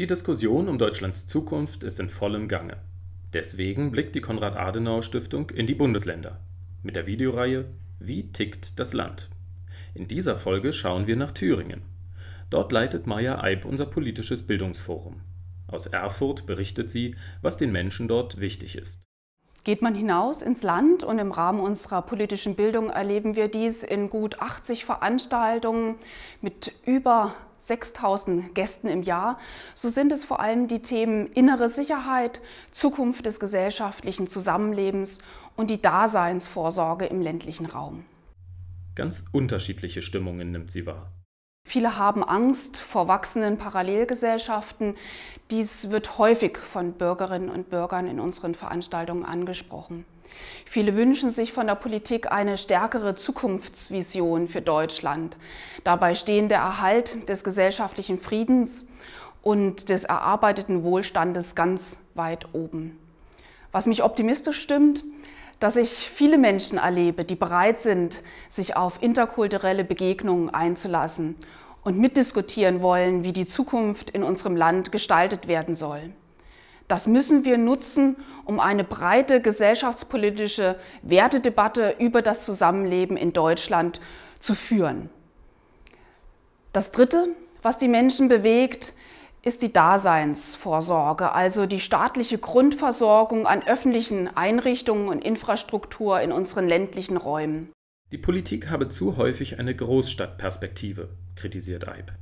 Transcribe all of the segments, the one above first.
Die Diskussion um Deutschlands Zukunft ist in vollem Gange. Deswegen blickt die Konrad-Adenauer-Stiftung in die Bundesländer mit der Videoreihe Wie tickt das Land? In dieser Folge schauen wir nach Thüringen. Dort leitet Maya Eib unser politisches Bildungsforum. Aus Erfurt berichtet sie, was den Menschen dort wichtig ist. Geht man hinaus ins Land und im Rahmen unserer politischen Bildung erleben wir dies in gut 80 Veranstaltungen mit über 6000 Gästen im Jahr, so sind es vor allem die Themen innere Sicherheit, Zukunft des gesellschaftlichen Zusammenlebens und die Daseinsvorsorge im ländlichen Raum. Ganz unterschiedliche Stimmungen nimmt sie wahr. Viele haben Angst vor wachsenden Parallelgesellschaften. Dies wird häufig von Bürgerinnen und Bürgern in unseren Veranstaltungen angesprochen. Viele wünschen sich von der Politik eine stärkere Zukunftsvision für Deutschland. Dabei stehen der Erhalt des gesellschaftlichen Friedens und des erarbeiteten Wohlstandes ganz weit oben. Was mich optimistisch stimmt, dass ich viele Menschen erlebe, die bereit sind, sich auf interkulturelle Begegnungen einzulassen und mitdiskutieren wollen, wie die Zukunft in unserem Land gestaltet werden soll. Das müssen wir nutzen, um eine breite gesellschaftspolitische Wertedebatte über das Zusammenleben in Deutschland zu führen. Das Dritte, was die Menschen bewegt, ist die Daseinsvorsorge, also die staatliche Grundversorgung an öffentlichen Einrichtungen und Infrastruktur in unseren ländlichen Räumen. Die Politik habe zu häufig eine Großstadtperspektive, kritisiert Eib.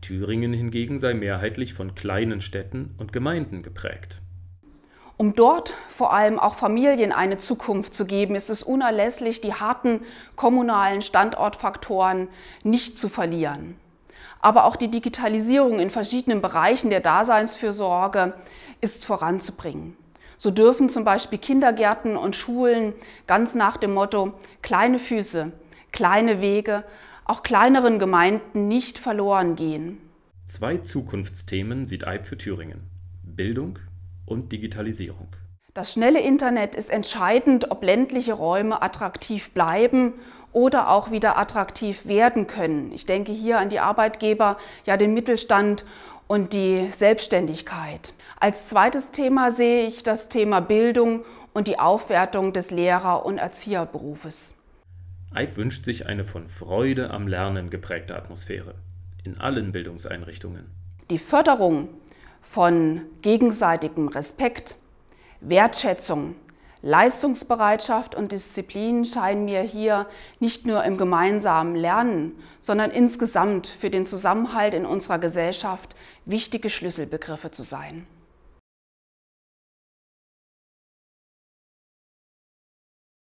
Thüringen hingegen sei mehrheitlich von kleinen Städten und Gemeinden geprägt. Um dort vor allem auch Familien eine Zukunft zu geben, ist es unerlässlich, die harten kommunalen Standortfaktoren nicht zu verlieren aber auch die Digitalisierung in verschiedenen Bereichen der Daseinsfürsorge ist voranzubringen. So dürfen zum Beispiel Kindergärten und Schulen ganz nach dem Motto kleine Füße, kleine Wege auch kleineren Gemeinden nicht verloren gehen. Zwei Zukunftsthemen sieht EIB für Thüringen. Bildung und Digitalisierung. Das schnelle Internet ist entscheidend, ob ländliche Räume attraktiv bleiben oder auch wieder attraktiv werden können. Ich denke hier an die Arbeitgeber, ja den Mittelstand und die Selbstständigkeit. Als zweites Thema sehe ich das Thema Bildung und die Aufwertung des Lehrer- und Erzieherberufes. Eib wünscht sich eine von Freude am Lernen geprägte Atmosphäre in allen Bildungseinrichtungen. Die Förderung von gegenseitigem Respekt, Wertschätzung Leistungsbereitschaft und Disziplin scheinen mir hier nicht nur im gemeinsamen Lernen, sondern insgesamt für den Zusammenhalt in unserer Gesellschaft wichtige Schlüsselbegriffe zu sein.